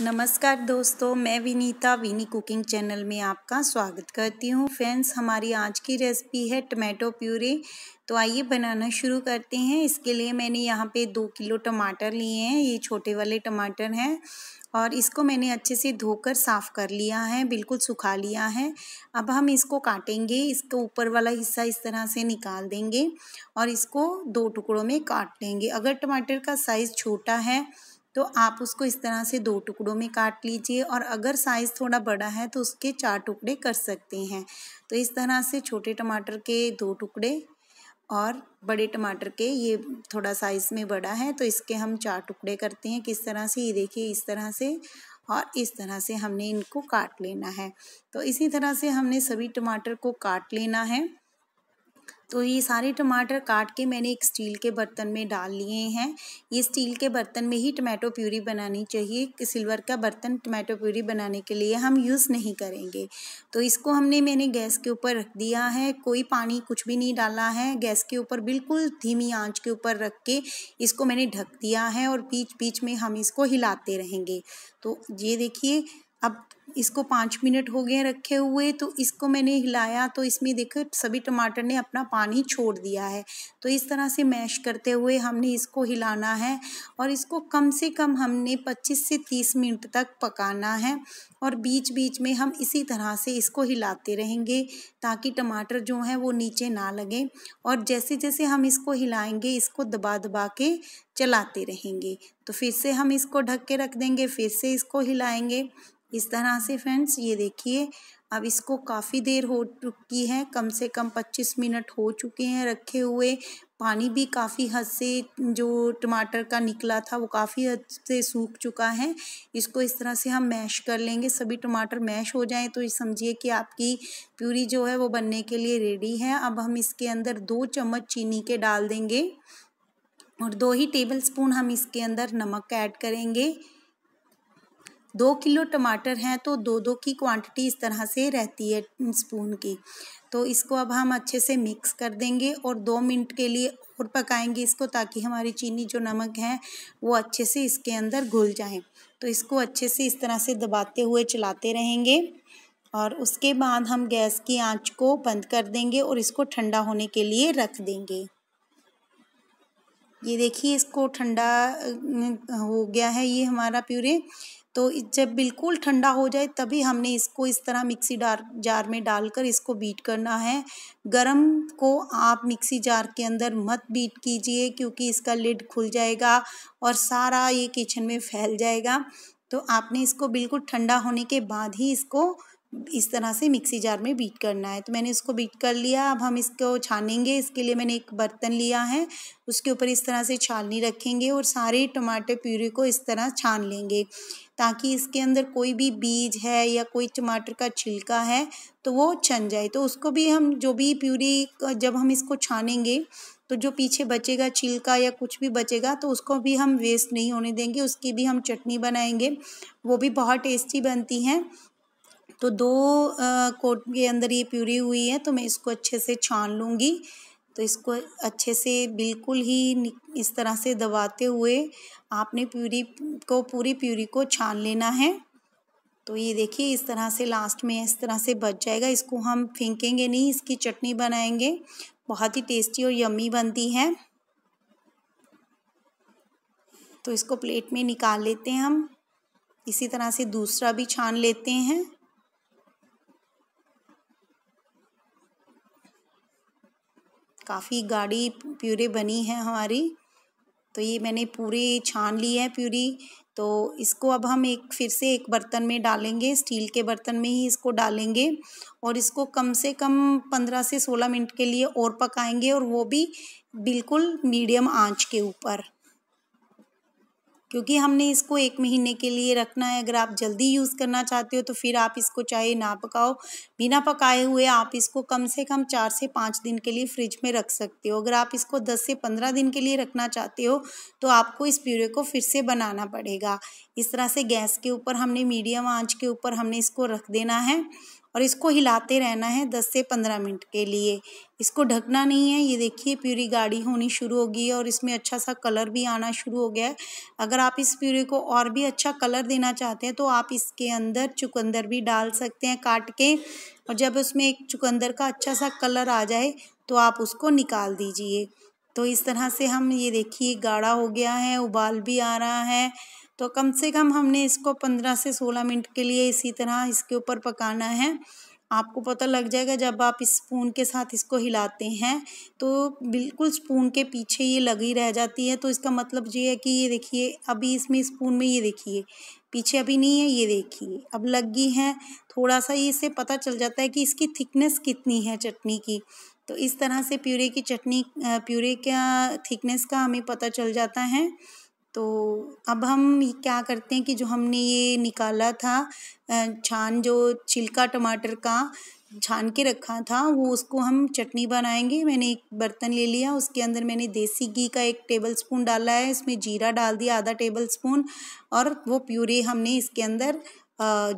नमस्कार दोस्तों मैं विनीता विनी कुकिंग चैनल में आपका स्वागत करती हूँ फ्रेंड्स हमारी आज की रेसिपी है टमाटो प्यूरे तो आइए बनाना शुरू करते हैं इसके लिए मैंने यहाँ पे दो किलो टमाटर लिए हैं ये छोटे वाले टमाटर हैं और इसको मैंने अच्छे से धोकर साफ़ कर लिया है बिल्कुल सुखा लिया है अब हम इसको काटेंगे इसका ऊपर वाला हिस्सा इस तरह से निकाल देंगे और इसको दो टुकड़ों में काट लेंगे अगर टमाटर का साइज़ छोटा है तो आप उसको इस तरह से दो टुकड़ों में काट लीजिए और अगर साइज़ थोड़ा बड़ा है तो उसके चार टुकड़े कर सकते हैं तो इस तरह से छोटे टमाटर के दो टुकड़े और बड़े टमाटर के ये थोड़ा साइज़ में बड़ा है तो इसके हम चार टुकड़े करते हैं किस तरह से ये देखिए इस तरह से और इस तरह से हमने इनको काट लेना है तो इसी तरह से हमने सभी टमाटर को काट लेना है तो ये सारे टमाटर काट के मैंने एक स्टील के बर्तन में डाल लिए हैं ये स्टील के बर्तन में ही टमाटो प्यूरी बनानी चाहिए सिल्वर का बर्तन टमाटो प्यूरी बनाने के लिए हम यूज़ नहीं करेंगे तो इसको हमने मैंने गैस के ऊपर रख दिया है कोई पानी कुछ भी नहीं डाला है गैस के ऊपर बिल्कुल धीमी आँच के ऊपर रख के इसको मैंने ढक दिया है और बीच बीच में हम इसको हिलाते रहेंगे तो ये देखिए अब इसको पाँच मिनट हो गए रखे हुए तो इसको मैंने हिलाया तो इसमें देखो सभी टमाटर ने अपना पानी छोड़ दिया है तो इस तरह से मैश करते हुए हमने इसको हिलाना है और इसको कम से कम हमने पच्चीस से तीस मिनट तक पकाना है और बीच बीच में हम इसी तरह से इसको हिलाते रहेंगे ताकि टमाटर जो हैं वो नीचे ना लगे और जैसे जैसे हम इसको हिलाएंगे इसको दबा दबा के चलाते रहेंगे तो फिर से हम इसको ढक के रख देंगे फिर से इसको हिलाएँगे इस तरह यहाँ से फ्रेंड्स ये देखिए अब इसको काफ़ी देर हो चुकी है कम से कम पच्चीस मिनट हो चुके हैं रखे हुए पानी भी काफ़ी हद से जो टमाटर का निकला था वो काफ़ी हद से सूख चुका है इसको इस तरह से हम मैश कर लेंगे सभी टमाटर मैश हो जाएं तो समझिए कि आपकी प्यूरी जो है वो बनने के लिए रेडी है अब हम इसके अंदर दो चम्मच चीनी के डाल देंगे और दो ही टेबल स्पून हम इसके अंदर नमक ऐड करेंगे दो किलो टमाटर हैं तो दो दो की क्वांटिटी इस तरह से रहती है स्पून की तो इसको अब हम अच्छे से मिक्स कर देंगे और दो मिनट के लिए और पकाएंगे इसको ताकि हमारी चीनी जो नमक है वो अच्छे से इसके अंदर घुल जाए तो इसको अच्छे से इस तरह से दबाते हुए चलाते रहेंगे और उसके बाद हम गैस की आंच को बंद कर देंगे और इसको ठंडा होने के लिए रख देंगे ये देखिए इसको ठंडा हो गया है ये हमारा प्यूरे तो जब बिल्कुल ठंडा हो जाए तभी हमने इसको इस तरह मिक्सी डार जार में डालकर इसको बीट करना है गरम को आप मिक्सी जार के अंदर मत बीट कीजिए क्योंकि इसका लिड खुल जाएगा और सारा ये किचन में फैल जाएगा तो आपने इसको बिल्कुल ठंडा होने के बाद ही इसको इस तरह से मिक्सी जार में बीट करना है तो मैंने इसको बीट कर लिया अब हम इसको छानेंगे इसके लिए मैंने एक बर्तन लिया है उसके ऊपर इस तरह से छालनी रखेंगे और सारे टमाटर प्यूरी को इस तरह छान लेंगे ताकि इसके अंदर कोई भी बीज है या कोई टमाटर का छिलका है तो वो छन जाए तो उसको भी हम जो भी प्यूरी जब हम इसको छानेंगे तो जो पीछे बचेगा छिलका या कुछ भी बचेगा तो उसको भी हम वेस्ट नहीं होने देंगे उसकी भी हम चटनी बनाएंगे वो भी बहुत टेस्टी बनती हैं तो दो कोट के अंदर ये प्यूरी हुई है तो मैं इसको अच्छे से छान लूँगी तो इसको अच्छे से बिल्कुल ही इस तरह से दबाते हुए आपने प्यूरी को पूरी प्यूरी को छान लेना है तो ये देखिए इस तरह से लास्ट में इस तरह से बच जाएगा इसको हम फेंकेंगे नहीं इसकी चटनी बनाएंगे बहुत ही टेस्टी और यम्मी बनती है तो इसको प्लेट में निकाल लेते हैं हम इसी तरह से दूसरा भी छान लेते हैं काफ़ी गाढ़ी प्यूरे बनी है हमारी तो ये मैंने पूरी छान ली है प्यूरी तो इसको अब हम एक फिर से एक बर्तन में डालेंगे स्टील के बर्तन में ही इसको डालेंगे और इसको कम से कम पंद्रह से सोलह मिनट के लिए और पकाएंगे और वो भी बिल्कुल मीडियम आंच के ऊपर क्योंकि हमने इसको एक महीने के लिए रखना है अगर आप जल्दी यूज़ करना चाहते हो तो फिर आप इसको चाहे ना पकाओ बिना पकाए हुए आप इसको कम से कम चार से पाँच दिन के लिए फ्रिज में रख सकते हो अगर आप इसको दस से पंद्रह दिन के लिए रखना चाहते हो तो आपको इस प्यूरे को फिर से बनाना पड़ेगा इस तरह से गैस के ऊपर हमने मीडियम आँच के ऊपर हमने इसको रख देना है और इसको हिलाते रहना है दस से पंद्रह मिनट के लिए इसको ढकना नहीं है ये देखिए प्यूरी गाढ़ी होनी शुरू होगी और इसमें अच्छा सा कलर भी आना शुरू हो गया है अगर आप इस प्यूरी को और भी अच्छा कलर देना चाहते हैं तो आप इसके अंदर चुकंदर भी डाल सकते हैं काट के और जब उसमें एक चुकंदर का अच्छा सा कलर आ जाए तो आप उसको निकाल दीजिए तो इस तरह से हम ये देखिए गाढ़ा हो गया है उबाल भी आ रहा है तो कम से कम हमने इसको पंद्रह से सोलह मिनट के लिए इसी तरह इसके ऊपर पकाना है आपको पता लग जाएगा जब आप इस स्पून के साथ इसको हिलाते हैं तो बिल्कुल स्पून के पीछे ये लगी रह जाती है तो इसका मतलब ये है कि ये देखिए अभी इसमें स्पून में ये देखिए पीछे अभी नहीं है ये देखिए अब लगी है थोड़ा सा ये इससे पता चल जाता है कि इसकी थिकनेस कितनी है चटनी की तो इस तरह से प्यूरे की चटनी प्यूरे का थिकनेस का हमें पता चल जाता है तो अब हम क्या करते हैं कि जो हमने ये निकाला था छान जो छिलका टमाटर का छान के रखा था वो उसको हम चटनी बनाएंगे मैंने एक बर्तन ले लिया उसके अंदर मैंने देसी घी का एक टेबल स्पून डाला है इसमें जीरा डाल दिया आधा टेबल स्पून और वो प्यूरे हमने इसके अंदर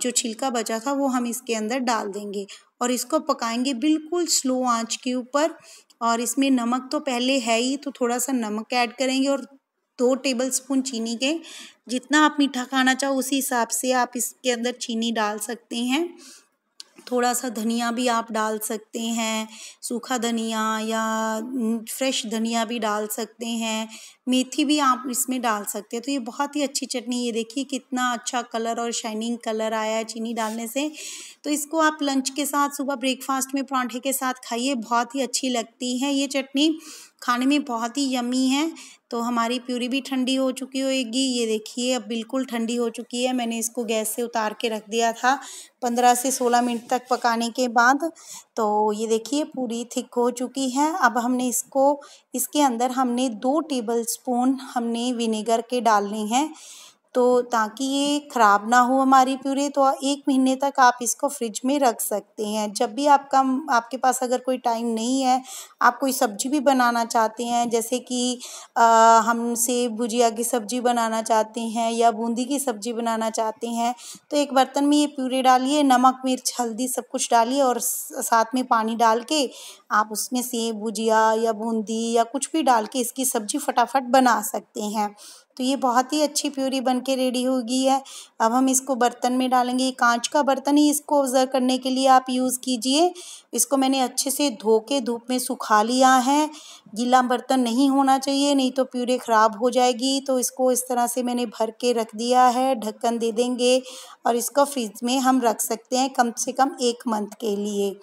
जो छिलका बचा था वो हम इसके अंदर डाल देंगे और इसको पकाएंगे बिल्कुल स्लो आंच के ऊपर और इसमें नमक तो पहले है ही तो थोड़ा सा नमक ऐड करेंगे और दो टेबलस्पून चीनी के जितना आप मीठा खाना चाहो उसी हिसाब से आप इसके अंदर चीनी डाल सकते हैं थोड़ा सा धनिया भी आप डाल सकते हैं सूखा धनिया या फ्रेश धनिया भी डाल सकते हैं मेथी भी आप इसमें डाल सकते हैं तो ये बहुत ही अच्छी चटनी ये देखिए कितना अच्छा कलर और शाइनिंग कलर आया है चीनी डालने से तो इसको आप लंच के साथ सुबह ब्रेकफास्ट में परांठे के साथ खाइए बहुत ही अच्छी लगती है ये चटनी खाने में बहुत ही यमी है तो हमारी प्यूरी भी ठंडी हो चुकी होगी ये देखिए अब बिल्कुल ठंडी हो चुकी है मैंने इसको गैस से उतार के रख दिया था पंद्रह से सोलह मिनट तक पकाने के बाद तो ये देखिए पूरी थिक हो चुकी है अब हमने इसको इसके अंदर हमने दो टेबल स्पून हमने विनेगर के डालने हैं तो ताकि ये ख़राब ना हो हमारी प्यूरे तो एक महीने तक आप इसको फ्रिज में रख सकते हैं जब भी आपका आपके पास अगर कोई टाइम नहीं है आप कोई सब्जी भी बनाना चाहते हैं जैसे कि आ, हम सेब भुजिया की सब्ज़ी बनाना चाहते हैं या बूंदी की सब्ज़ी बनाना चाहते हैं तो एक बर्तन में ये प्यूरे डालिए नमक मिर्च हल्दी सब कुछ डालिए और साथ में पानी डाल के आप उसमें सेब भुजिया या बूंदी या कुछ भी डाल के इसकी सब्ज़ी फटाफट बना सकते हैं तो ये बहुत ही अच्छी प्यूरी बन के रेडी हो गई है अब हम इसको बर्तन में डालेंगे कांच का बर्तन ही इसको ऑब्जर्व करने के लिए आप यूज़ कीजिए इसको मैंने अच्छे से धो के धूप में सुखा लिया है गीला बर्तन नहीं होना चाहिए नहीं तो प्यूरे ख़राब हो जाएगी तो इसको इस तरह से मैंने भर के रख दिया है ढक्कन दे देंगे और इसको फ्रिज में हम रख सकते हैं कम से कम एक मंथ के लिए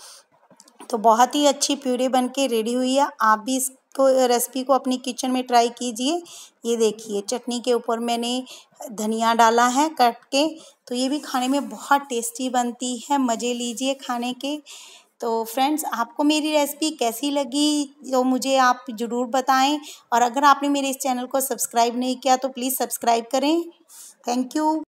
तो बहुत ही अच्छी प्यूरी बन के रेडी हुई है आप भी इस तो रेसिपी को अपनी किचन में ट्राई कीजिए ये देखिए चटनी के ऊपर मैंने धनिया डाला है कट के तो ये भी खाने में बहुत टेस्टी बनती है मज़े लीजिए खाने के तो फ्रेंड्स आपको मेरी रेसिपी कैसी लगी तो मुझे आप ज़रूर बताएं और अगर आपने मेरे इस चैनल को सब्सक्राइब नहीं किया तो प्लीज़ सब्सक्राइब करें थैंक यू